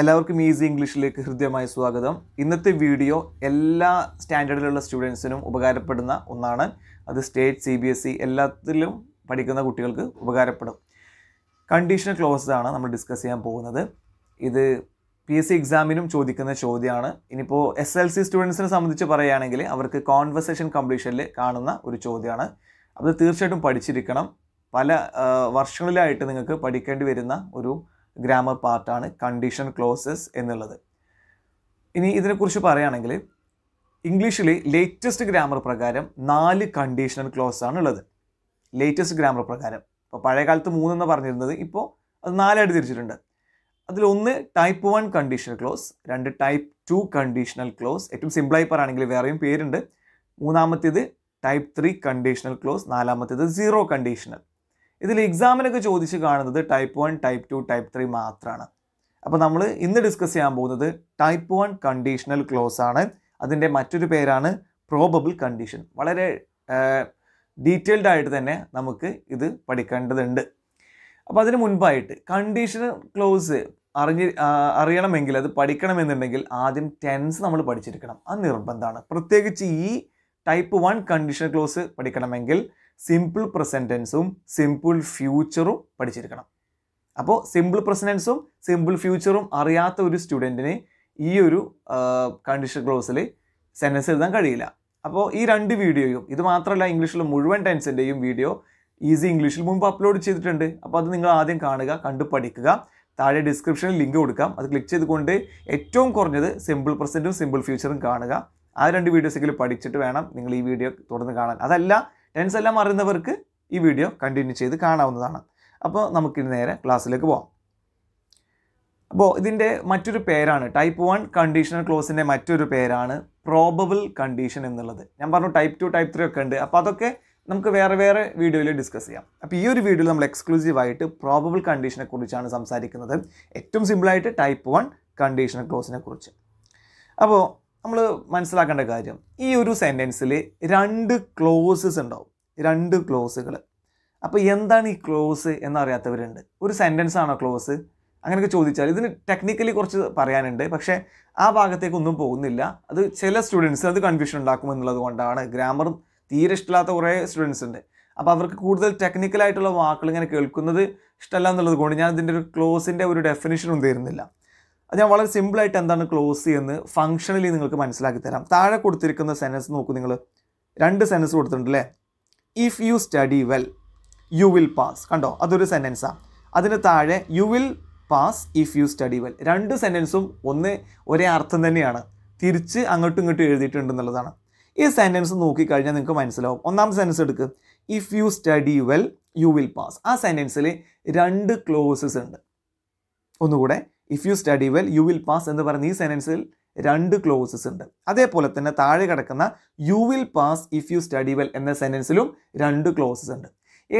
എല്ലാവർക്കും ഈസി ഇംഗ്ലീഷിലേക്ക് ഹൃദ്യമായ സ്വാഗതം ഇന്നത്തെ വീഡിയോ എല്ലാ സ്റ്റാൻഡേർഡിലുള്ള സ്റ്റുഡൻസിനും ഉപകാരപ്പെടുന്ന ഒന്നാണ് അത് state C B S E എല്ലാത്തിലും പഠിക്കുന്ന കുട്ടികൾക്ക് ഉപകാരപ്പെടും കണ്ടീഷണൽ ക്ലോസ് ആണ് നമ്മൾ ഡിസ്കസ് ചെയ്യാൻ പോകുന്നത് ഇത് പി എസ് സി എക്സാമിനും ചോദിക്കുന്ന ചോദ്യമാണ് ഇനിയിപ്പോൾ എസ് എൽ സി സ്റ്റുഡൻസിനെ സംബന്ധിച്ച് പറയുകയാണെങ്കിൽ അവർക്ക് കോൺവെർസേഷൻ കംപ്ലീഷനിൽ കാണുന്ന ഒരു ചോദ്യമാണ് അത് തീർച്ചയായിട്ടും പഠിച്ചിരിക്കണം പല വർഷങ്ങളിലായിട്ട് നിങ്ങൾക്ക് പഠിക്കേണ്ടി വരുന്ന ഒരു ഗ്രാമർ പാർട്ടാണ് കണ്ടീഷൻ ക്ലോസസ് എന്നുള്ളത് ഇനി ഇതിനെക്കുറിച്ച് പറയുകയാണെങ്കിൽ ഇംഗ്ലീഷിലെ ലേറ്റസ്റ്റ് ഗ്രാമർ പ്രകാരം നാല് കണ്ടീഷണൽ ക്ലോസ് ആണ് ഉള്ളത് ലേറ്റസ്റ്റ് ഗ്രാമർ പ്രകാരം ഇപ്പോൾ പഴയകാലത്ത് മൂന്നെന്ന് പറഞ്ഞിരുന്നത് ഇപ്പോൾ അത് നാലായിട്ട് തിരിച്ചിട്ടുണ്ട് അതിലൊന്ന് ടൈപ്പ് വൺ കണ്ടീഷണൽ ക്ലോസ് രണ്ട് ടൈപ്പ് ടു കണ്ടീഷണൽ ക്ലോസ് ഏറ്റവും സിമ്പിളായി പറയുകയാണെങ്കിൽ വേറെയും പേരുണ്ട് മൂന്നാമത്തേത് ടൈപ്പ് ത്രീ കണ്ടീഷണൽ ക്ലോസ് നാലാമത്തേത് സീറോ കണ്ടീഷണൽ ഇതിൽ എക്സാമിനൊക്കെ ചോദിച്ച് കാണുന്നത് type one type two type three മാത്രമാണ് അപ്പോൾ നമ്മൾ ഇന്ന് ഡിസ്കസ് ചെയ്യാൻ പോകുന്നത് ടൈപ്പ് വൺ കണ്ടീഷണൽ ക്ലോസ് ആണ് അതിൻ്റെ മറ്റൊരു പേരാണ് പ്രോബബിൾ കണ്ടീഷൻ വളരെ ഡീറ്റെയിൽഡ് ആയിട്ട് തന്നെ നമുക്ക് ഇത് പഠിക്കേണ്ടതുണ്ട് അപ്പോൾ അതിന് മുൻപായിട്ട് കണ്ടീഷണൽ ക്ലോസ് അറിഞ്ഞ് അറിയണമെങ്കിൽ അത് പഠിക്കണമെന്നുണ്ടെങ്കിൽ ആദ്യം ടെൻസ് നമ്മൾ പഠിച്ചിരിക്കണം അത് നിർബന്ധമാണ് പ്രത്യേകിച്ച് ഈ ടൈപ്പ് വൺ കണ്ടീഷണൽ ക്ലോസ് പഠിക്കണമെങ്കിൽ സിമ്പിൾ പ്രസൻറ്റൻസും സിമ്പിൾ ഫ്യൂച്ചറും പഠിച്ചിരിക്കണം അപ്പോൾ സിമ്പിൾ പ്രസൻറ്റൻസും സിമ്പിൾ ഫ്യൂച്ചറും അറിയാത്ത ഒരു സ്റ്റുഡൻറ്റിന് ഈ ഒരു കണ്ടീഷൻ ക്ലോസിൽ സെൻറ്റൻസ് എഴുതാൻ കഴിയില്ല അപ്പോൾ ഈ രണ്ട് വീഡിയോയും ഇത് മാത്രമല്ല ഇംഗ്ലീഷിലെ മുഴുവൻ ടെൻസിൻ്റെയും വീഡിയോ ഈസി ഇംഗ്ലീഷിൽ മുമ്പ് അപ്ലോഡ് ചെയ്തിട്ടുണ്ട് അപ്പോൾ അത് നിങ്ങൾ ആദ്യം കാണുക കണ്ട് പഠിക്കുക താഴെ ഡിസ്ക്രിപ്ഷനിൽ ലിങ്ക് കൊടുക്കാം അത് ക്ലിക്ക് ചെയ്തുകൊണ്ട് ഏറ്റവും കുറഞ്ഞത് സിമ്പിൾ പ്രസൻറ്റും സിമ്പിൾ ഫ്യൂച്ചറും കാണുക ആ രണ്ട് വീഡിയോസെങ്കിലും പഠിച്ചിട്ട് വേണം നിങ്ങൾ ഈ വീഡിയോ തുടർന്ന് കാണാൻ അതല്ല ടെൻസ് എല്ലാം അറിയുന്നവർക്ക് ഈ വീഡിയോ കണ്ടിന്യൂ ചെയ്ത് കാണാവുന്നതാണ് അപ്പോൾ നമുക്കിനി നേരെ ക്ലാസ്സിലേക്ക് പോകാം അപ്പോൾ ഇതിൻ്റെ മറ്റൊരു പേരാണ് ടൈപ്പ് വൺ കണ്ടീഷണൽ ക്ലോസിൻ്റെ മറ്റൊരു പേരാണ് പ്രോബബിൾ കണ്ടീഷൻ എന്നുള്ളത് ഞാൻ പറഞ്ഞു ടൈപ്പ് ടു ടൈപ്പ് ത്രീ ഒക്കെ ഉണ്ട് അപ്പോൾ അതൊക്കെ നമുക്ക് വേറെ വേറെ വീഡിയോയിൽ ഡിസ്കസ് ചെയ്യാം അപ്പോൾ ഈ ഒരു വീഡിയോയിൽ നമ്മൾ എക്സ്ക്ലൂസീവായിട്ട് പ്രോബബിൾ കണ്ടീഷനെ കുറിച്ചാണ് സംസാരിക്കുന്നത് ഏറ്റവും സിമ്പിളായിട്ട് ടൈപ്പ് വൺ കണ്ടീഷണൽ ക്ലോസിനെ കുറിച്ച് അപ്പോൾ നമ്മൾ മനസ്സിലാക്കേണ്ട കാര്യം ഈ ഒരു സെൻറ്റൻസിൽ രണ്ട് ക്ലോസസ് ഉണ്ടാവും രണ്ട് ക്ലോസുകൾ അപ്പോൾ എന്താണ് ഈ ക്ലോസ് എന്നറിയാത്തവരുണ്ട് ഒരു സെൻറ്റൻസ് ആണോ ക്ലോസ് അങ്ങനെയൊക്കെ ചോദിച്ചാൽ ഇതിന് ടെക്നിക്കലി കുറച്ച് പറയാനുണ്ട് പക്ഷേ ആ ഭാഗത്തേക്കൊന്നും പോകുന്നില്ല അത് ചില സ്റ്റുഡൻസ് അത് കൺഫ്യൂഷൻ ഉണ്ടാക്കും എന്നുള്ളത് കൊണ്ടാണ് ഗ്രാമർ തീരെ ഇഷ്ടമില്ലാത്ത കുറേ സ്റ്റുഡൻസ് ഉണ്ട് അപ്പോൾ അവർക്ക് കൂടുതൽ ടെക്നിക്കലായിട്ടുള്ള വാക്കുകൾ ഇങ്ങനെ കേൾക്കുന്നത് ഇഷ്ടമല്ല എന്നുള്ളത് കൊണ്ട് ഞാൻ ഇതിൻ്റെ ഒരു ക്ലോസിൻ്റെ ഒരു ഡെഫിനിഷനും തരുന്നില്ല ഞാൻ വളരെ സിമ്പിളായിട്ട് എന്താണ് ക്ലോസ് എന്ന് ഫംഗ്ഷനലി നിങ്ങൾക്ക് മനസ്സിലാക്കി തരാം താഴെ കൊടുത്തിരിക്കുന്ന സെൻറ്റൻസ് നോക്കൂ നിങ്ങൾ രണ്ട് സെൻറ്റൻസ് കൊടുത്തിട്ടുണ്ട് അല്ലേ if you study well you will pass കണ്ടോ അതൊരു സെൻറ്റൻസാണ് അതിന് താഴെ you will pass if you study well രണ്ട് സെൻറ്റൻസും ഒന്ന് ഒരേ അർത്ഥം തന്നെയാണ് തിരിച്ച് അങ്ങോട്ടും ഇങ്ങോട്ടും എഴുതിയിട്ടുണ്ട് എന്നുള്ളതാണ് ഈ സെൻറ്റൻസ് നോക്കിക്കഴിഞ്ഞാൽ നിങ്ങൾക്ക് മനസ്സിലാവും ഒന്നാമത്തെ സെൻറ്റൻസ് എടുക്ക് if you study well you will pass ആ സെൻറ്റൻസിൽ രണ്ട് ക്ലോസസ് ഉണ്ട് ഒന്നുകൂടെ if you study well you will pass എന്ന് പറയുന്ന ഈ സെൻറ്റൻസിൽ രണ്ട് ക്ലോസസ് ഉണ്ട് അതേപോലെ തന്നെ താഴെ കിടക്കുന്ന you will pass if you study well എന്ന സെൻറ്റൻസിലും രണ്ട് ക്ലോസസ് ഉണ്ട്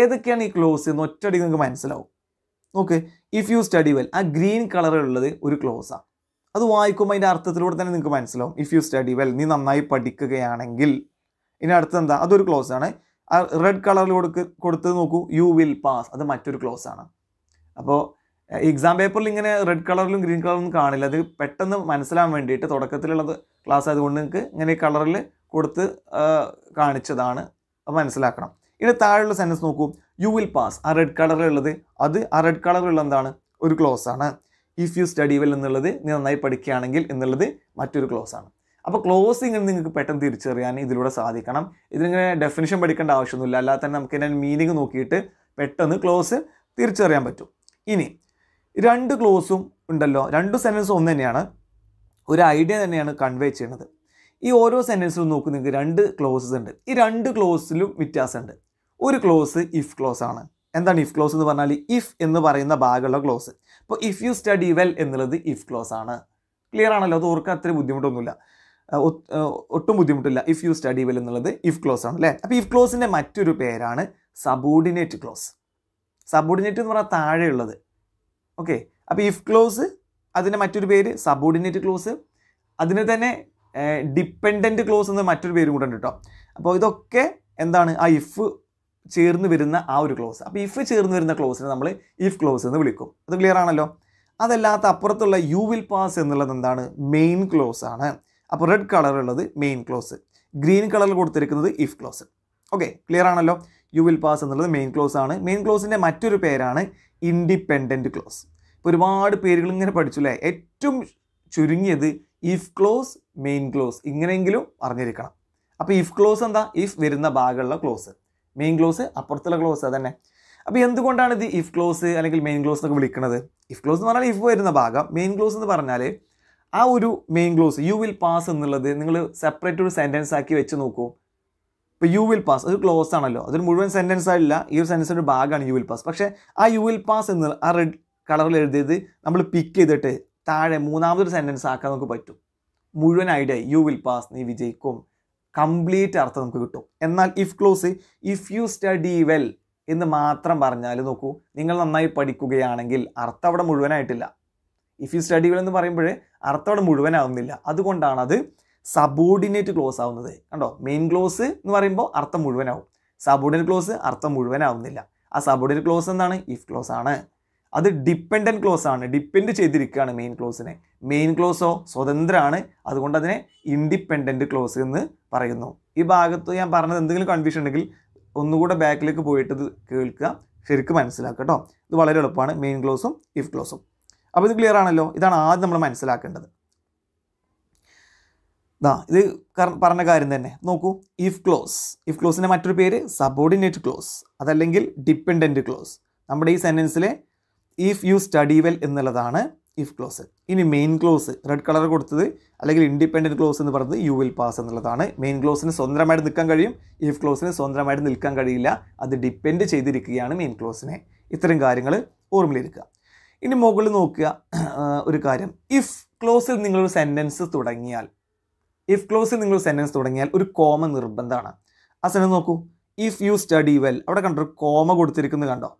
ഏതൊക്കെയാണ് ഈ ക്ലോസ് എന്ന് ഒറ്റയടിക്ക് നിങ്ങൾക്ക് മനസ്സിലാവും okay if you study well ആ ഗ്രീൻ കളറുള്ളത് ഒരു ക്ലോസാണ് അത് വായിക്കുമ്പോൾ അതിൻ്റെ അർത്ഥത്തിലൂടെ തന്നെ നിങ്ങൾക്ക് മനസ്സിലാവും ഇഫ് യു സ്റ്റഡി വെൽ നീ നന്നായി പഠിക്കുകയാണെങ്കിൽ ഇനി അടുത്ത് എന്താ അതൊരു ക്ലോസ് ആണ് ആ റെഡ് കളറിൽ കൊടുക്ക് കൊടുത്ത് നോക്കൂ യു വിൽ പാസ് അത് മറ്റൊരു ക്ലോസ് ആണ് അപ്പോൾ എക്സാം പേപ്പറിൽ ഇങ്ങനെ റെഡ് കളറിലും ഗ്രീൻ കളറിലും കാണില്ല അത് പെട്ടെന്ന് മനസ്സിലാൻ വേണ്ടിയിട്ട് തുടക്കത്തിലുള്ളത് ക്ലാസ് ആയതുകൊണ്ട് നിങ്ങൾക്ക് ഇങ്ങനെ കളറിൽ കൊടുത്ത് കാണിച്ചതാണ് മനസ്സിലാക്കണം ഇനി താഴെയുള്ള സെൻറ്റൻസ് നോക്കൂ യു വിൽ പാസ് ആ റെഡ് കളറിലുള്ളത് അത് ആ റെഡ് കളറിലുള്ള എന്താണ് ഒരു ക്ലോസ് ആണ് ഇഫ് യു സ്റ്റഡി വെൽ എന്നുള്ളത് നീ നന്നായി പഠിക്കുകയാണെങ്കിൽ എന്നുള്ളത് മറ്റൊരു ക്ലോസ് ആണ് അപ്പോൾ ക്ലോസിങ് നിങ്ങൾക്ക് പെട്ടെന്ന് തിരിച്ചറിയാൻ ഇതിലൂടെ സാധിക്കണം ഇതിങ്ങനെ ഡെഫിനിഷൻ പഠിക്കേണ്ട ആവശ്യമൊന്നുമില്ല അല്ലാതെ തന്നെ നമുക്ക് ഇതിൻ്റെ മീനിങ് നോക്കിയിട്ട് പെട്ടെന്ന് ക്ലോസ് തിരിച്ചറിയാൻ പറ്റും ഇനി രണ്ട് ക്ലോസും ഉണ്ടല്ലോ രണ്ട് സെൻറ്റൻസും ഒന്ന് തന്നെയാണ് ഒരു ഐഡിയ തന്നെയാണ് കൺവേ ചെയ്യുന്നത് ഈ ഓരോ സെൻറ്റൻസിലും നോക്കും നിങ്ങൾക്ക് രണ്ട് ക്ലോസസ് ഉണ്ട് ഈ രണ്ട് ക്ലോസിലും വ്യത്യാസമുണ്ട് ഒരു ക്ലോസ് ഇഫ് ക്ലോസ് ആണ് എന്താണ് ഇഫ് ക്ലോസ് എന്ന് പറഞ്ഞാൽ ഇഫ് എന്ന് പറയുന്ന ഭാഗമുള്ള ക്ലോസ് ഇപ്പോൾ ഇഫ് യു സ്റ്റഡി വെൽ എന്നുള്ളത് ഇഫ് ക്ലോസ് ആണ് ക്ലിയർ ആണല്ലോ അത് ഓർക്കാൻ അത്ര ബുദ്ധിമുട്ടൊന്നുമില്ല ഒട്ടും ബുദ്ധിമുട്ടില്ല ഇഫ് യു സ്റ്റഡി വെൽ എന്നുള്ളത് ഇഫ് ക്ലോസ് ആണ് അല്ലേ അപ്പോൾ ഇഫ് ക്ലോസിൻ്റെ മറ്റൊരു പേരാണ് സബോർഡിനേറ്റ് ക്ലോസ് സബോർഡിനേറ്റ് എന്ന് പറഞ്ഞാൽ താഴെയുള്ളത് ഓക്കെ അപ്പോൾ ഇഫ് ക്ലോസ് അതിൻ്റെ മറ്റൊരു പേര് സബോർഡിനേറ്റ് ക്ലോസ് അതിന് തന്നെ ഡിപ്പെൻഡൻറ്റ് ക്ലോസ് എന്ന മറ്റൊരു പേരും കൂടെ ഉണ്ട് കേട്ടോ അപ്പോൾ ഇതൊക്കെ എന്താണ് ആ ഇഫ് ചേർന്ന് വരുന്ന ആ ഒരു ക്ലോസ് അപ്പോൾ ഇഫ് ചേർന്ന് വരുന്ന ക്ലോസിനെ നമ്മൾ ഇഫ് ക്ലോസ് എന്ന് വിളിക്കും അത് ക്ലിയർ ആണല്ലോ അതല്ലാത്ത അപ്പുറത്തുള്ള യു വിൽ പാസ് എന്നുള്ളത് എന്താണ് മെയിൻ ക്ലോസ് ആണ് അപ്പോൾ റെഡ് കളറുള്ളത് മെയിൻ ക്ലോസ് ഗ്രീൻ കളറിൽ കൊടുത്തിരിക്കുന്നത് ഇഫ് ക്ലോസ് ഓക്കെ ക്ലിയർ ആണല്ലോ യു വിൽ പാസ് എന്നുള്ളത് മെയിൻ ക്ലോസ് ആണ് മെയിൻ ക്ലോസിൻ്റെ മറ്റൊരു പേരാണ് ഇൻഡിപെൻഡൻറ്റ് ക്ലോസ് ഇപ്പോൾ ഒരുപാട് പേരുകൾ ഇങ്ങനെ പഠിച്ചു അല്ലേ ഏറ്റവും ചുരുങ്ങിയത് ഇഫ് ക്ലോസ് മെയിൻ ക്ലോസ് ഇങ്ങനെയെങ്കിലും അറിഞ്ഞിരിക്കണം അപ്പോൾ ഇഫ് ക്ലോസ് എന്താ ഇഫ് വരുന്ന ഭാഗമുള്ള ക്ലോസ് മെയിൻ ക്ലോസ് അപ്പുറത്തുള്ള ക്ലോസ് അതന്നെ അപ്പോൾ എന്തുകൊണ്ടാണ് ഇത് ഇഫ് ക്ലോസ് അല്ലെങ്കിൽ മെയിൻ ക്ലോസ് എന്നൊക്കെ വിളിക്കുന്നത് ഇഫ് ക്ലോസ് എന്ന് പറഞ്ഞാൽ ഇഫ് വരുന്ന ഭാഗം മെയിൻ ക്ലോസ് എന്ന് പറഞ്ഞാൽ ആ ഒരു main clause you will pass എന്നുള്ളത് നിങ്ങൾ സെപ്പറേറ്റ് ഒരു സെൻറ്റൻസ് ആക്കി വെച്ച് നോക്കൂ ഇപ്പോൾ യു വിൽ പാസ് അത് ക്ലോസ് ആണല്ലോ അതൊരു മുഴുവൻ സെൻറ്റൻസ് ആയില്ല ഈ ഒരു സെൻറ്റൻസിൻ്റെ ഒരു ഭാഗമാണ് യു വിൽ പാസ് പക്ഷേ ആ യു വിൽ പാസ് എന്ന് ആ റെഡ് കളറിൽ എഴുതിയത് നമ്മൾ പിക്ക് ചെയ്തിട്ട് താഴെ മൂന്നാമതൊരു സെൻറ്റൻസ് ആക്കാൻ നമുക്ക് പറ്റും മുഴുവൻ ഐഡിയ യു വിൽ പാസ് നീ വിജയിക്കും കംപ്ലീറ്റ് അർത്ഥം നമുക്ക് കിട്ടും എന്നാൽ if clause if you study well എന്ന് മാത്രം പറഞ്ഞാൽ നോക്കൂ നിങ്ങൾ നന്നായി പഠിക്കുകയാണെങ്കിൽ അർത്ഥം അവിടെ മുഴുവനായിട്ടില്ല ഇഫ് യു സ്റ്റഡി വെൽ എന്ന് പറയുമ്പോൾ അർത്ഥം അവിടെ മുഴുവനാവുന്നില്ല അതുകൊണ്ടാണ് അത് സബോർഡിനേറ്റ് ക്ലോസ് ആവുന്നത് കണ്ടോ മെയിൻ ക്ലോസ് എന്ന് പറയുമ്പോൾ അർത്ഥം മുഴുവനാവും സബോർഡിനേറ്റ് ക്ലോസ് അർത്ഥം മുഴുവനാവുന്നില്ല ആ സബോർഡിനേറ്റ് ക്ലോസ് എന്താണ് ഇഫ് ക്ലോസ് ആണ് അത് ഡിപ്പെൻഡൻറ്റ് ക്ലോസ് ആണ് ഡിപ്പെൻഡ് ചെയ്തിരിക്കുകയാണ് മെയിൻ ക്ലോസിനെ മെയിൻ ക്ലോസോ സ്വതന്ത്രമാണ് അതുകൊണ്ട് അതിനെ ഇൻഡിപെൻഡൻറ്റ് ക്ലോസ് എന്ന് പറയുന്നു ഈ ഭാഗത്ത് ഞാൻ പറഞ്ഞത് എന്തെങ്കിലും കൺഫ്യൂഷൻ ഉണ്ടെങ്കിൽ ഒന്നുകൂടെ ബാക്കിലേക്ക് പോയിട്ട് കേൾക്കുക ശരിക്കും മനസ്സിലാക്കുക കേട്ടോ ഇത് വളരെ എളുപ്പമാണ് മെയിൻ ക്ലോസും ഇഫ് ക്ലോസും അപ്പോൾ ഇത് ക്ലിയർ ആണല്ലോ ഇതാണ് ആദ്യം നമ്മൾ മനസ്സിലാക്കേണ്ടത് ഇതാ ഇത് പറഞ്ഞ കാര്യം തന്നെ നോക്കൂ ഇഫ് ക്ലോസ് ഇഫ് ക്ലോസിൻ്റെ മറ്റൊരു പേര് സബോർഡിനേറ്റ് ക്ലോസ് അതല്ലെങ്കിൽ ഡിപ്പെൻഡൻറ്റ് ക്ലോസ് നമ്മുടെ ഈ സെൻറ്റൻസിലെ ഇഫ് യു സ്റ്റഡി വെൽ എന്നുള്ളതാണ് ഇഫ് ക്ലോസ് ഇനി മെയിൻ ക്ലോസ് റെഡ് കളർ കൊടുത്തത് അല്ലെങ്കിൽ ഇൻഡിപെൻഡൻറ്റ് ക്ലോസ് എന്ന് പറയുന്നത് യു വിൽ പാസ് എന്നുള്ളതാണ് മെയിൻ ക്ലോസിന് സ്വന്തമായിട്ട് നിൽക്കാൻ കഴിയും ഇഫ് ക്ലോസിന് സ്വന്തമായിട്ട് നിൽക്കാൻ കഴിയില്ല അത് ഡിപ്പെൻഡ് ചെയ്തിരിക്കുകയാണ് മെയിൻ ക്ലോസിനെ ഇത്തരം കാര്യങ്ങൾ ഓർമ്മയിലിരിക്കുക ഇനി മുകളിൽ നോക്കുക ഒരു കാര്യം ഇഫ് ക്ലോസിൽ നിങ്ങളൊരു സെൻറ്റൻസ് തുടങ്ങിയാൽ ഇഫ് ക്ലോസിൽ നിങ്ങൾ സെൻറ്റൻസ് തുടങ്ങിയാൽ ഒരു കോമ നിർബന്ധമാണ് ആ സെൻറ്റൻസ് നോക്കൂ ഇഫ് യു സ്റ്റഡി വെൽ അവിടെ കണ്ടൊരു കോമ കൊടുത്തിരിക്കുന്നത് കണ്ടോ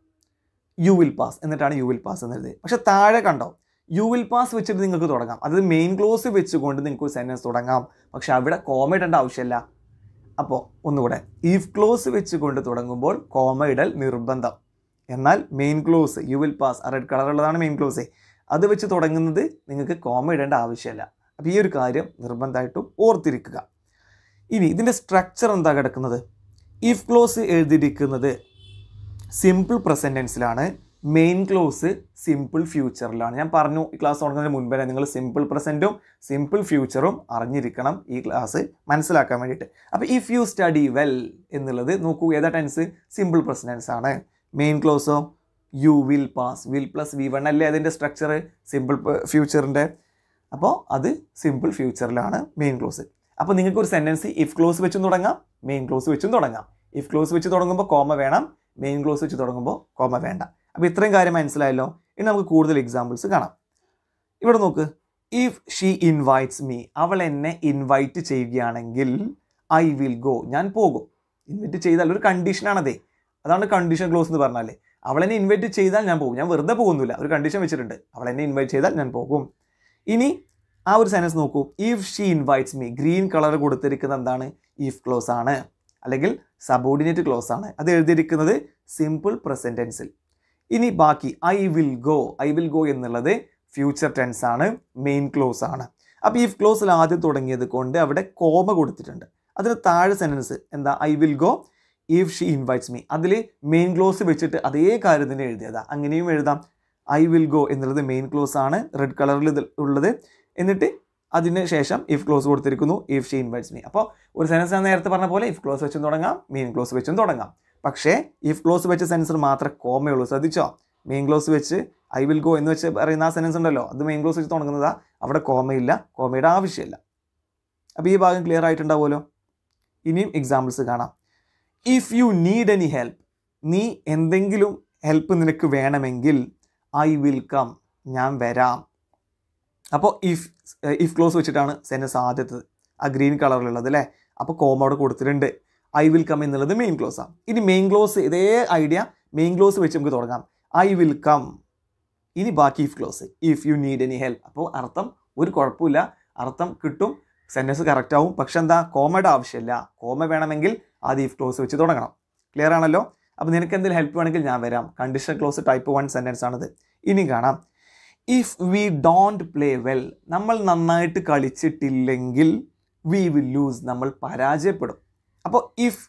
യു വിൽ പാസ് എന്നിട്ടാണ് യു വിൽ പാസ് എന്നെഴുതി പക്ഷേ താഴെ കണ്ടോ യു വിൽ പാസ് വെച്ചിട്ട് നിങ്ങൾക്ക് തുടങ്ങാം അതായത് മെയിൻ ക്ലോസ് വെച്ചുകൊണ്ട് നിങ്ങൾക്ക് ഒരു സെൻറ്റൻസ് തുടങ്ങാം പക്ഷെ അവിടെ കോമ ഇടേണ്ട ആവശ്യമില്ല അപ്പോൾ ഒന്നുകൂടെ ഇഫ് ക്ലോസ് വെച്ചുകൊണ്ട് തുടങ്ങുമ്പോൾ കോമ ഇടൽ നിർബന്ധം എന്നാൽ main clause you will pass red കളറുള്ളതാണ് മെയിൻ ക്ലോസ് അത് വെച്ച് തുടങ്ങുന്നത് നിങ്ങൾക്ക് കോമ ഇടേണ്ട ആവശ്യമില്ല അപ്പോൾ ഈ ഒരു കാര്യം നിർബന്ധമായിട്ടും ഓർത്തിരിക്കുക ഇനി ഇതിൻ്റെ സ്ട്രക്ചർ എന്താ കിടക്കുന്നത് ഇഫ് ക്ലോസ് എഴുതിയിരിക്കുന്നത് സിമ്പിൾ പ്രസൻറ്റൻസിലാണ് മെയിൻ ക്ലോസ് സിമ്പിൾ ഫ്യൂച്ചറിലാണ് ഞാൻ പറഞ്ഞു ഈ ക്ലാസ് തുടങ്ങുന്നതിന് മുൻപേ നിങ്ങൾ സിമ്പിൾ പ്രസൻറ്റും സിമ്പിൾ ഫ്യൂച്ചറും അറിഞ്ഞിരിക്കണം ഈ ക്ലാസ് മനസ്സിലാക്കാൻ വേണ്ടിയിട്ട് അപ്പോൾ ഇഫ് യു സ്റ്റഡി വെൽ എന്നുള്ളത് നോക്കൂ ഏതാ ടെൻസ് സിമ്പിൾ പ്രസൻറ്റൻസ് ആണ് മെയിൻ ക്ലോസോ you will pass will plus V one അല്ലേ അതിൻ്റെ സ്ട്രക്ചർ സിമ്പിൾ ഫ്യൂച്ചറിൻ്റെ അപ്പോൾ അത് സിമ്പിൾ ഫ്യൂച്ചറിലാണ് മെയിൻ ക്ലോസ് അപ്പോൾ നിങ്ങൾക്ക് ഒരു സെൻറ്റൻസ് ഇഫ് ക്ലോസ് വെച്ചും തുടങ്ങാം മെയിൻ ക്ലോസ് വെച്ചും തുടങ്ങാം ഇഫ് ക്ലോസ് വെച്ച് തുടങ്ങുമ്പോൾ കോമ വേണം മെയിൻ ക്ലോസ് വെച്ച് തുടങ്ങുമ്പോൾ കോമ വേണ്ട അപ്പോൾ ഇത്രയും കാര്യം മനസ്സിലായല്ലോ ഇനി നമുക്ക് കൂടുതൽ എക്സാമ്പിൾസ് കാണാം ഇവിടെ നോക്ക് ഇഫ് ഷീ ഇൻവൈറ്റ്സ് മീ അവൾ എന്നെ ഇൻവൈറ്റ് ചെയ്യുകയാണെങ്കിൽ ഐ വിൽ ഗോ ഞാൻ പോകും ഇൻവൈറ്റ് ചെയ്താൽ ഒരു കണ്ടീഷനാണതേ അതാണ് കണ്ടീഷൻ ക്ലോസ് എന്ന് പറഞ്ഞാലേ അവളെന്നെ ഇൻവൈറ്റ് ചെയ്താൽ ഞാൻ പോകും ഞാൻ വെറുതെ പോകുന്നില്ല ഒരു കണ്ടീഷൻ വെച്ചിട്ടുണ്ട് അവളെന്നെ ഇൻവൈറ്റ് ചെയ്താൽ ഞാൻ പോകും ഇനി ആ ഒരു സെൻറ്റൻസ് നോക്കൂ if she invites me green colour കൊടുത്തിരിക്കുന്നത് എന്താണ് ഇഫ് ക്ലോസ് ആണ് അല്ലെങ്കിൽ സബോർഡിനേറ്റ് ക്ലോസ് ആണ് അത് എഴുതിയിരിക്കുന്നത് സിമ്പിൾ പ്രസൻറ്റൻസിൽ ഇനി ബാക്കി I will go I will go എന്നുള്ളത് ഫ്യൂച്ചർ ടെൻസ് ആണ് മെയിൻ ക്ലോസ് ആണ് അപ്പോൾ ഇഫ് ക്ലോസിൽ ആദ്യം തുടങ്ങിയത് കൊണ്ട് അവിടെ കോമ കൊടുത്തിട്ടുണ്ട് അതിന് താഴെ സെൻറ്റൻസ് എന്താ I will go if she invites me അതിൽ മെയിൻ ക്ലോസ് വെച്ചിട്ട് അതേ കാര്യത്തിന് എഴുതിയതാണ് അങ്ങനെയും എഴുതാം ഐ വിൽ ഗോ എന്നുള്ളത് മെയിൻ ക്ലോസ് ആണ് റെഡ് കളറിൽ ഉള്ളത് എന്നിട്ട് അതിന് ശേഷം ഇഫ് ക്ലോസ് കൊടുത്തിരിക്കുന്നു ഇഫ് ഷീൻ ഇൻവൈറ്റ്സ് മീ അപ്പോൾ ഒരു സെൻസ് ഞാൻ നേരത്തെ പറഞ്ഞ പോലെ ഇഫ് ക്ലോസ് വെച്ചും തുടങ്ങാം മെയിൻ ക്ലോസ് വെച്ചും തുടങ്ങാം പക്ഷേ ഇഫ് ക്ലോസ് വെച്ച സെൻസർ മാത്രമേ കോമയുള്ളൂ ശ്രദ്ധിച്ചോ മെയിൻ ക്ലോസ് വെച്ച് ഐ വിൽ ഗോ എന്ന് വെച്ച് പറയുന്ന ആ സെൻസ് ഉണ്ടല്ലോ അത് മെയിൻ ക്ലോസ് വെച്ച് തുടങ്ങുന്നതാ അവിടെ കോമയില്ല കോമയുടെ ആവശ്യമില്ല അപ്പോൾ ഈ ഭാഗം ക്ലിയർ ആയിട്ടുണ്ടാവുമല്ലോ ഇനിയും എക്സാമ്പിൾസ് കാണാം if you need any help നീ എന്തെങ്കിലും ഹെൽപ്പ് നിനക്ക് വേണമെങ്കിൽ ഐ വിൽ കം ഞാൻ വരാം അപ്പോൾ ഇഫ് ഇഫ് ക്ലോസ് വെച്ചിട്ടാണ് സെൻറ്റൻസ് ആദ്യത്തത് ആ ഗ്രീൻ കളറിലുള്ളത് അല്ലേ അപ്പോൾ കോമ അവിടെ കൊടുത്തിട്ടുണ്ട് ഐ വിൽ കം എന്നുള്ളത് മെയിൻ ക്ലോസ് ആണ് ഇനി മെയിൻ ക്ലോസ് ഇതേ ഐഡിയ മെയിൻ ക്ലോസ് വെച്ച് നമുക്ക് തുടങ്ങാം ഐ വിൽ കം ഇനി ബാക്കി if clause if you need any help അപ്പോൾ അർത്ഥം ഒരു കുഴപ്പമില്ല അർത്ഥം കിട്ടും സെൻറ്റൻസ് കറക്റ്റ് ആവും പക്ഷെ എന്താ കോമയുടെ ആവശ്യമില്ല കോമ വേണമെങ്കിൽ ആദ്യം ഇഫ് ക്ലോസ് വെച്ച് തുടങ്ങണം ക്ലിയർ ആണല്ലോ അപ്പോൾ നിനക്ക് എന്തെങ്കിലും ഹെൽപ്പ് വേണമെങ്കിൽ ഞാൻ വരാം conditional clause type one sentence ആണത് ഇനി കാണാം if we don't play well നമ്മൾ നന്നായിട്ട് കളിച്ചിട്ടില്ലെങ്കിൽ വി വിൽ ലൂസ് നമ്മൾ പരാജയപ്പെടും അപ്പോൾ ഇഫ്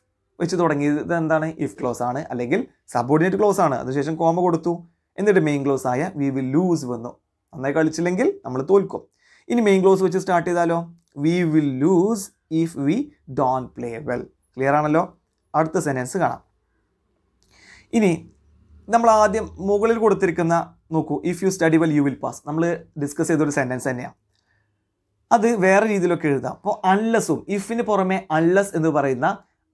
വെച്ച് തുടങ്ങിയത് എന്താണ് ഇഫ് ക്ലോസ് ആണ് അല്ലെങ്കിൽ സബോർഡിനേറ്റ് ക്ലോസ് ആണ് അതിനുശേഷം കോമ കൊടുത്തു എന്നിട്ട് മെയിൻ ക്ലോസ് ആയ വി വിൽ ലൂസ് വന്നു നന്നായി കളിച്ചില്ലെങ്കിൽ നമ്മൾ തോൽക്കും ഇനി മെയിൻ ക്ലോസ് വെച്ച് സ്റ്റാർട്ട് ചെയ്താലോ we will lose if we don't play well clear ആണല്ലോ അടുത്ത സെൻറ്റൻസ് കാണാം ഇനി നമ്മൾ ആദ്യം മുകളിൽ കൊടുത്തിരിക്കുന്ന നോക്കൂ if you study well you will pass നമ്മൾ ഡിസ്കസ് ചെയ്തൊരു സെൻറ്റൻസ് തന്നെയാണ് അത് വേറെ രീതിയിലൊക്കെ എഴുതാം അപ്പോൾ അൺലെസ്സും ഇഫിന് പുറമെ അൺലെസ് എന്ന് പറയുന്ന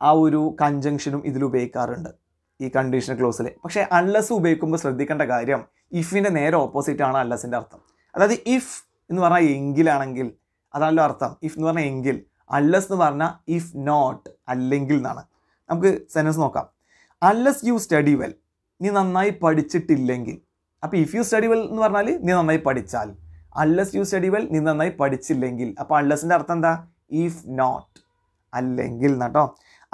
ആ ഒരു കഞ്ചങ്ഷനും ഇതിൽ ഉപയോഗിക്കാറുണ്ട് ഈ കണ്ടീഷണൽ ക്ലോസിൽ പക്ഷേ അൺലെസ് ഉപയോഗിക്കുമ്പോൾ ശ്രദ്ധിക്കേണ്ട കാര്യം ഇഫിൻ്റെ നേരെ ഓപ്പോസിറ്റ് ആണ് അൺലെസിൻ്റെ അർത്ഥം അതായത് ഇഫ് എന്ന് പറഞ്ഞാൽ എങ്കിലാണെങ്കിൽ അതാണല്ലോ അർത്ഥം ഇഫ് എന്ന് പറഞ്ഞാൽ എങ്കിൽ അൺലെസ് എന്ന് പറഞ്ഞാൽ ഇഫ് നോട്ട് അല്ലെങ്കിൽ എന്നാണ് നമുക്ക് സെൻറ്റൻസ് നോക്കാം അൺലെസ് യു സ്റ്റഡി വെൽ നീ നന്നായി പഠിച്ചിട്ടില്ലെങ്കിൽ അപ്പോൾ ഇഫ് യു സ്റ്റഡി വെൽ എന്ന് പറഞ്ഞാൽ നീ നന്നായി പഠിച്ചാൽ അൺലെസ് യു സ്റ്റഡി വെൽ നീ നന്നായി പഠിച്ചില്ലെങ്കിൽ അപ്പോൾ അൺലെസിൻ്റെ അർത്ഥം എന്താ ഇഫ് നോട്ട് അല്ലെങ്കിൽ കേട്ടോ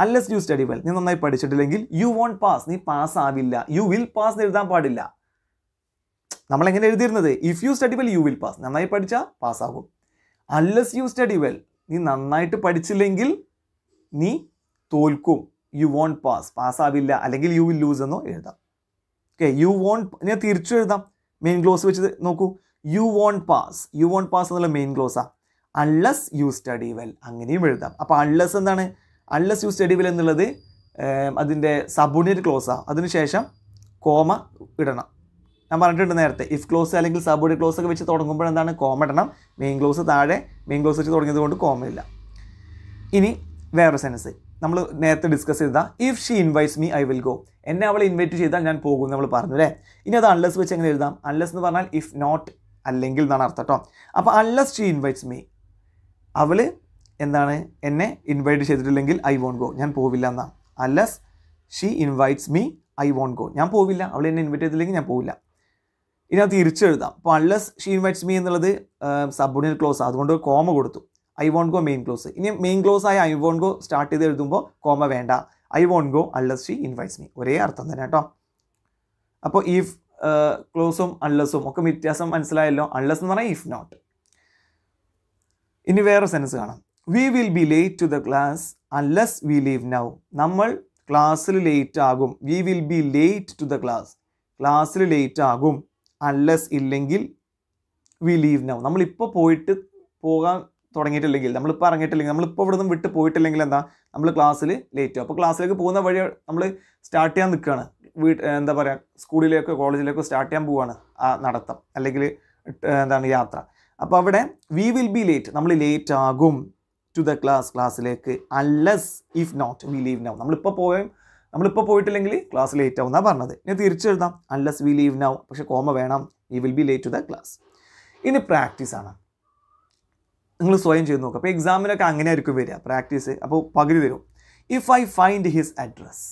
അൺലെസ് യു സ്റ്റഡി വെൽ നീ നന്നായി പഠിച്ചിട്ടില്ലെങ്കിൽ യു വോണ്ട് പാസ് നീ പാസ് ആവില്ല യു വിൽ പാസ് എഴുതാൻ പാടില്ല നമ്മൾ എങ്ങനെ എഴുതിയിരുന്നത് if you study well you will pass നന്നായി പഠിച്ചാൽ പാസ്സാകും അൺലെസ് യു സ്റ്റഡി വെൽ നീ നന്നായിട്ട് പഠിച്ചില്ലെങ്കിൽ നീ തോൽക്കും യു വോണ്ട് പാസ് പാസ്സാവില്ല അല്ലെങ്കിൽ യു വിൽ ലൂസ് എന്നോ എഴുതാം ഓക്കെ യു വോണ്ട് ഞാൻ തിരിച്ചു എഴുതാം മെയിൻ ക്ലോസ് വെച്ച് നോക്കൂ you won't pass you won't pass എന്നുള്ള മെയിൻ ക്ലോസാണ് അൺലസ് യു സ്റ്റഡി വെൽ അങ്ങനെയും എഴുതാം അപ്പോൾ അൺലസ് എന്താണ് അൺലസ് യു സ്റ്റഡി വെൽ എന്നുള്ളത് അതിൻ്റെ സബോർഡിനേറ്റ് ക്ലോസാണ് അതിനുശേഷം കോമ ഇടണം ഞാൻ പറഞ്ഞിട്ടുണ്ട് നേരത്തെ ഇഫ് ക്ലോസ് അല്ലെങ്കിൽ സബോർഡിനേറ്റ് ക്ലോസ് ഒക്കെ വെച്ച് തുടങ്ങുമ്പോൾ എന്താണ് കോമ ഇടണം മെയിൻ ക്ലോസ് താഴെ മെയിൻ ക്ലോസ് വെച്ച് തുടങ്ങിയത് കൊണ്ട് കോമയില്ല ഇനി വേറൊരു സെൻസ് നമ്മൾ നേരത്തെ ഡിസ്കസ് ചെയ്ത if she invites me I will go എന്നെ അവൾ ഇൻവൈറ്റ് ചെയ്താൽ ഞാൻ പോകും നമ്മൾ പറഞ്ഞു അല്ലേ ഇനി അത് അൺലസ് വെച്ച് എങ്ങനെ എഴുതാം അൺലസ് എന്ന് പറഞ്ഞാൽ ഇഫ് നോട്ട് അല്ലെങ്കിൽ എന്നാണ് അർത്ഥം കേട്ടോ അപ്പോൾ അൺലസ് ഷീ ഇൻവൈറ്റ്സ് മീ അവൾ എന്താണ് എന്നെ ഇൻവൈറ്റ് ചെയ്തിട്ടില്ലെങ്കിൽ ഐ വോണ്ട് ഗോ ഞാൻ പോവില്ല എന്നാണ് unless she invites me I won't go ഞാൻ പോവില്ല അവൾ എന്നെ ഇൻവൈറ്റ് ചെയ്തില്ലെങ്കിൽ ഞാൻ പോവില്ല ഇനി അത് തിരിച്ചെഴുതാം അപ്പോൾ അൺലസ് ഷീ ഇൻവൈറ്റ്സ് മീ എന്നുള്ളത് സബ്ബോർഡിനേറ്റ് ക്ലോസ് അതുകൊണ്ട് കോമ കൊടുത്തു I won't go main clause ഇനി മെയിൻ ക്ലോസ് ആയ ഐ വോണ്ട് ഗോ സ്റ്റാർട്ട് ചെയ്ത് എഴുതുമ്പോൾ കോമ വേണ്ട I won't go unless she invites me ഒരേ അർത്ഥം തന്നെ കേട്ടോ അപ്പോൾ ഇഫ് ക്ലോസും അൺലസും ഒക്കെ വ്യത്യാസം മനസ്സിലായല്ലോ അൺലസ് എന്ന് പറഞ്ഞാൽ ഇഫ് നോട്ട് ഇനി വേറെ സെൻസ് കാണാം we will be late to the class unless we leave now നമ്മൾ ക്ലാസ്സിൽ ലേറ്റ് ആകും we will be late to the class ക്ലാസ്സിൽ ലേറ്റ് ആകും അൺലസ് ഇല്ലെങ്കിൽ വി ലീവ് നൗ നമ്മളിപ്പോൾ പോയിട്ട് പോകാൻ തുടങ്ങിയിട്ടില്ലെങ്കിൽ നമ്മളിപ്പോൾ ഇറങ്ങിയിട്ടില്ലെങ്കിൽ നമ്മളിപ്പോൾ ഇവിടെ നിന്ന് വിട്ട് പോയിട്ടില്ലെങ്കിൽ എന്താ നമ്മൾ ക്ലാസ്സിൽ ലേറ്റ് ആവും അപ്പോൾ ക്ലാസ്സിലേക്ക് പോകുന്ന വഴി നമ്മൾ സ്റ്റാർട്ട് ചെയ്യാൻ നിൽക്കുകയാണ് വീട്ട് എന്താ പറയുക സ്കൂളിലേക്കോ കോളേജിലേക്കോ സ്റ്റാർട്ട് ചെയ്യാൻ പോവുകയാണ് ആ നടത്തം അല്ലെങ്കിൽ എന്താണ് യാത്ര അപ്പോൾ അവിടെ വി വിൽ ബി ലേറ്റ് നമ്മൾ ലേറ്റ് ആകും ടു ദ ക്ലാസ് ക്ലാസ്സിലേക്ക് unless if not we leave now നമ്മളിപ്പോൾ പോയാൽ നമ്മളിപ്പോൾ പോയിട്ടില്ലെങ്കിൽ ക്ലാസ് ലേറ്റ് ആവും എന്നാണ് പറഞ്ഞത് ഇനി തിരിച്ചെഴുതാം അൺലെസ് വി ലീവ് നൗ പക്ഷേ കോമ വേണം we will be late to the class ഇനി പ്രാക്ടീസ് ആണ് നിങ്ങൾ സ്വയം ചെയ്ത് നോക്കുക അപ്പോൾ എക്സാമിനൊക്കെ അങ്ങനെ ആയിരിക്കും വരിക പ്രാക്ടീസ് അപ്പോൾ പകുതി വരും if I find his address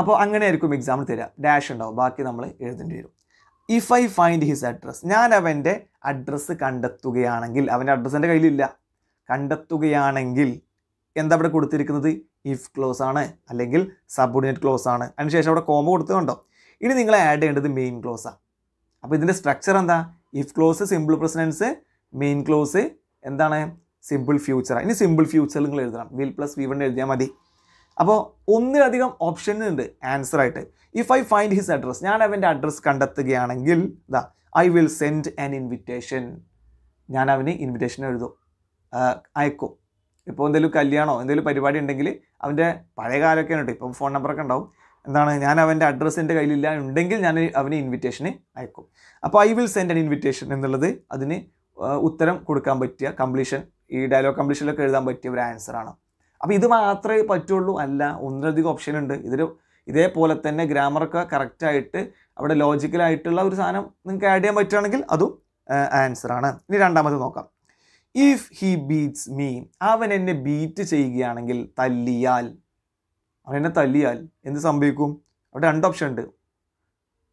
അപ്പോൾ അങ്ങനെ ആയിരിക്കും എക്സാമിന് തരിക ഡാഷ് ഉണ്ടാവും ബാക്കി നമ്മൾ എഴുതേണ്ടി വരും if I find his address ഞാൻ അവൻ്റെ അഡ്രസ്സ് കണ്ടെത്തുകയാണെങ്കിൽ അവൻ്റെ അഡ്രസ്സ് എൻ്റെ കയ്യിലില്ല കണ്ടെത്തുകയാണെങ്കിൽ എന്താ അവിടെ കൊടുത്തിരിക്കുന്നത് ഇഫ് ക്ലോസ് ആണ് അല്ലെങ്കിൽ സബോർഡിനേറ്റ് ക്ലോസ് ആണ് അതിനുശേഷം അവിടെ കോമ കൊടുത്തുകൊണ്ടോ ഇനി നിങ്ങൾ ആഡ് ചെയ്യേണ്ടത് മെയിൻ ക്ലോസാണ് അപ്പോൾ ഇതിൻ്റെ സ്ട്രക്ചർ എന്താ if clause simple precedence main clause എന്താണ് സിമ്പിൾ ഫ്യൂച്ചർ ഇനി സിമ്പിൾ ഫ്യൂച്ചർ നിങ്ങൾ എഴുതണം വിൽ പ്ലസ് വി വൺ എഴുതിയാൽ മതി അപ്പോൾ ഒന്നിലധികം ഓപ്ഷൻ ഉണ്ട് ആൻസർ ആയിട്ട് if I find his address ഞാൻ അവൻ്റെ അഡ്രസ്സ് കണ്ടെത്തുകയാണെങ്കിൽ ദാ I will send an invitation ഞാൻ അവന് ഇൻവിറ്റേഷൻ എഴുതും അയക്കും ഇപ്പോൾ എന്തെങ്കിലും കല്യാണമോ എന്തെങ്കിലും പരിപാടി ഉണ്ടെങ്കിൽ അവൻ്റെ പഴയ കാലമൊക്കെ കേട്ടോ ഇപ്പം ഫോൺ നമ്പറൊക്കെ ഉണ്ടാവും എന്താണ് ഞാൻ അവൻ്റെ അഡ്രസ്സ് എൻ്റെ കയ്യിലില്ല ഉണ്ടെങ്കിൽ ഞാൻ അവന് ഇൻവിറ്റേഷൻ അയക്കും അപ്പോൾ I will send an invitation എന്നുള്ളത് അതിന് ഉത്തരം കൊടുക്കാൻ പറ്റിയ കംപ്ലീഷൻ ഈ ഡയലോഗ് കംപ്ലീഷനിലൊക്കെ എഴുതാൻ പറ്റിയ ഒരു ആൻസറാണ് അപ്പോൾ ഇത് മാത്രമേ പറ്റുള്ളൂ അല്ല ഒന്നിലധികം ഓപ്ഷൻ ഉണ്ട് ഇതിൽ ഇതേപോലെ തന്നെ ഗ്രാമറൊക്കെ കറക്റ്റായിട്ട് അവിടെ ലോജിക്കലായിട്ടുള്ള ഒരു സാധനം നിങ്ങൾക്ക് ആഡ് ചെയ്യാൻ പറ്റുകയാണെങ്കിൽ അതും ആൻസറാണ് ഇനി രണ്ടാമത് നോക്കാം ഇഫ് ഹി ബീറ്റ്സ് മീ അവൻ എന്നെ ബീറ്റ് ചെയ്യുകയാണെങ്കിൽ തല്ലിയാൽ അവൻ എന്നെ തല്ലിയാൽ എന്ത് സംഭവിക്കും അവിടെ രണ്ട് ഓപ്ഷൻ ഉണ്ട്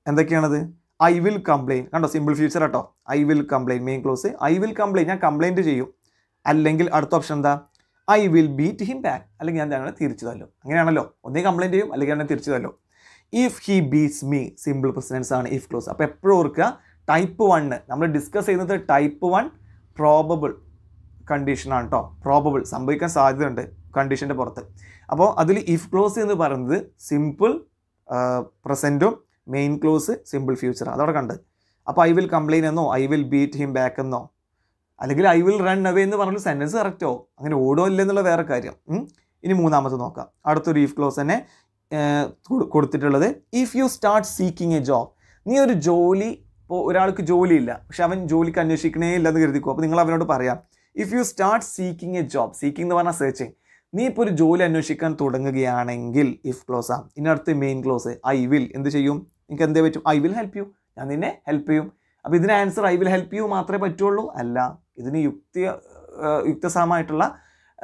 എന്തൊക്കെയാണത് ഐ വിൽ കംപ്ലെയിൻ കണ്ടോ സിമ്പിൾ ഫ്യൂച്ചർ കേട്ടോ I will complain main clause I will complain ഞാൻ കംപ്ലൈൻറ്റ് ചെയ്യും അല്ലെങ്കിൽ അടുത്ത ഓപ്ഷൻ എന്താ I will beat him back അല്ലെങ്കിൽ ഞാൻ ഞങ്ങളെ തിരിച്ചു തല്ലോ അങ്ങനെയാണല്ലോ ഒന്നേ കംപ്ലൈൻറ്റ് ചെയ്യും അല്ലെങ്കിൽ ഞാൻ തിരിച്ചു തല്ലോ if he beats me simple present tense ആണ് ഇഫ് ക്ലോസ് അപ്പോൾ എപ്പോഴും ഓർക്കുക ടൈപ്പ് വണ്ണ് നമ്മൾ ഡിസ്കസ് ചെയ്യുന്നത് ടൈപ്പ് വൺ പ്രോബബിൾ കണ്ടീഷനാണ് കേട്ടോ പ്രോബബിൾ സംഭവിക്കാൻ സാധ്യതയുണ്ട് കണ്ടീഷൻ്റെ പുറത്ത് അപ്പോൾ അതിൽ ഇഫ് ക്ലോസ് എന്ന് പറയുന്നത് സിമ്പിൾ പ്രസൻറ്റും മെയിൻ ക്ലോസ് സിമ്പിൾ ഫ്യൂച്ചർ അതവിടെ കണ്ടത് അപ്പോൾ ഐ വിൽ കംപ്ലെയിൻ എന്നോ I will beat him back എന്നോ അല്ലെങ്കിൽ ഐ വിൽ റൺ അവേ എന്ന് പറഞ്ഞൊരു സെൻറ്റൻസ് കറക്റ്റോ അങ്ങനെ ഓടോ ഇല്ലെന്നുള്ള വേറെ കാര്യം ഇനി മൂന്നാമത്തെ നോക്കാം അടുത്തൊരു ഈഫ് ക്ലോസ് തന്നെ കൊടുത്തിട്ടുള്ളത് if you start seeking a job നീ ഒരു ജോലി ഇപ്പോൾ ഒരാൾക്ക് ജോലിയില്ല പക്ഷെ അവൻ ജോലിക്ക് അന്വേഷിക്കണേ ഇല്ലെന്ന് കരുതിക്കും അപ്പോൾ നിങ്ങൾ അവനോട് പറയാം if you start seeking a job seeking എന്ന് പറഞ്ഞാൽ സെർച്ചിങ് നീ ഇപ്പോൾ ഒരു ജോലി അന്വേഷിക്കാൻ തുടങ്ങുകയാണെങ്കിൽ ഇഫ് ക്ലോസ് ആ ഇനി അടുത്ത് മെയിൻ ക്ലോസ് ഐ വിൽ എന്ത് ചെയ്യും നിങ്ങൾക്ക് എന്തേ പറ്റും ഐ വിൽ ഹെൽപ്പ് യു ഞാൻ നിന്നെ ഹെൽപ്പ് ചെയ്യും അപ്പോൾ ഇതിന് answer I will help you മാത്രമേ പറ്റുള്ളൂ അല്ല ഇതിന് യുക്തി യുക്തസഹമായിട്ടുള്ള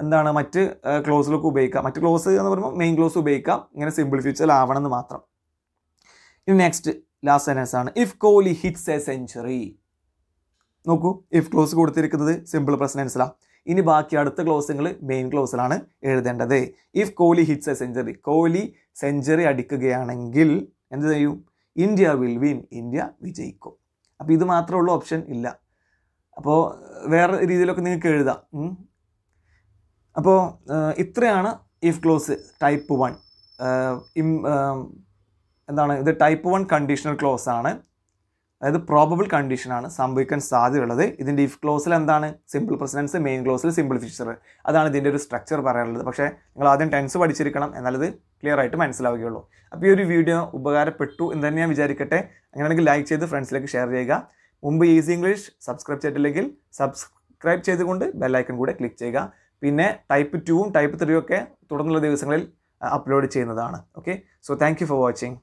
എന്താണ് മറ്റ് ക്ലോസിലൊക്കെ ഉപയോഗിക്കാം മറ്റ് ക്ലോസ് എന്ന് പറയുമ്പോൾ മെയിൻ ക്ലോസ് ഉപയോഗിക്കാം ഇങ്ങനെ സിമ്പിൾ ഫ്യൂച്ചർ ആവണമെന്ന് മാത്രം ഇനി നെക്സ്റ്റ് ലാസ്റ്റ് സെൻറ്റൻസ് ആണ് if Kohli hits a century നോക്കൂ ഇഫ് ക്ലോസ് കൊടുത്തിരിക്കുന്നത് സിമ്പിൾ പ്രസൻറ്റ് ആൻസറാണ് ഇനി ബാക്കി അടുത്ത ക്ലോസുകൾ മെയിൻ ക്ലോസിലാണ് എഴുതേണ്ടത് if Kohli hits a century Kohli century അടിക്കുകയാണെങ്കിൽ എന്ത് ചെയ്യും ഇന്ത്യ വിൽ വിൻ ഇന്ത്യ വിജയിക്കും അപ്പോൾ ഇത് മാത്രമുള്ള ഓപ്ഷൻ ഇല്ല അപ്പോൾ വേറെ രീതിയിലൊക്കെ നിങ്ങൾക്ക് എഴുതാം അപ്പോൾ ഇത്രയാണ് ഇഫ് ക്ലോസ് ടൈപ്പ് വൺ എന്താണ് ഇത് ടൈപ്പ് വൺ കണ്ടീഷണൽ ക്ലോസ് ആണ് അതായത് പ്രോബബിൾ കണ്ടീഷനാണ് സംഭവിക്കാൻ സാധ്യതയുള്ളത് ഇതിൻ്റെ ഇഫ് ക്ലോസിൽ എന്താണ് സിമ്പിൾ പ്രസിഡൻസ് മെയിൻ ക്ലോസിൽ സിമ്പിൾ ഫീച്ചർ അതാണ് ഇതിൻ്റെ ഒരു സ്ട്രക്ചർ പറയാനുള്ളത് പക്ഷേ നിങ്ങൾ ആദ്യം ടെൻസ് പഠിച്ചിരിക്കണം എന്നാലത് ക്ലിയർ ആയിട്ട് മനസ്സിലാവുകയുള്ളൂ അപ്പോൾ ഈ ഒരു വീഡിയോ ഉപകാരപ്പെട്ടു എന്ന് തന്നെ ഞാൻ വിചാരിക്കട്ടെ അങ്ങനെയാണെങ്കിൽ ലൈക്ക് ചെയ്ത് ഫ്രണ്ട്സിലേക്ക് ഷെയർ ചെയ്യുക മുമ്പ് ഈസി ഇംഗ്ലീഷ് സബ്സ്ക്രൈബ് ചെയ്തിട്ടില്ലെങ്കിൽ സബ്സ്ക്രൈബ് ചെയ്തുകൊണ്ട് ബെല്ലൈക്കൺ കൂടെ ക്ലിക്ക് ചെയ്യുക പിന്നെ ടൈപ്പ് ടുവും ടൈപ്പ് ത്രീയും ഒക്കെ തുടർന്നുള്ള ദിവസങ്ങളിൽ അപ്ലോഡ് ചെയ്യുന്നതാണ് okay so thank for watching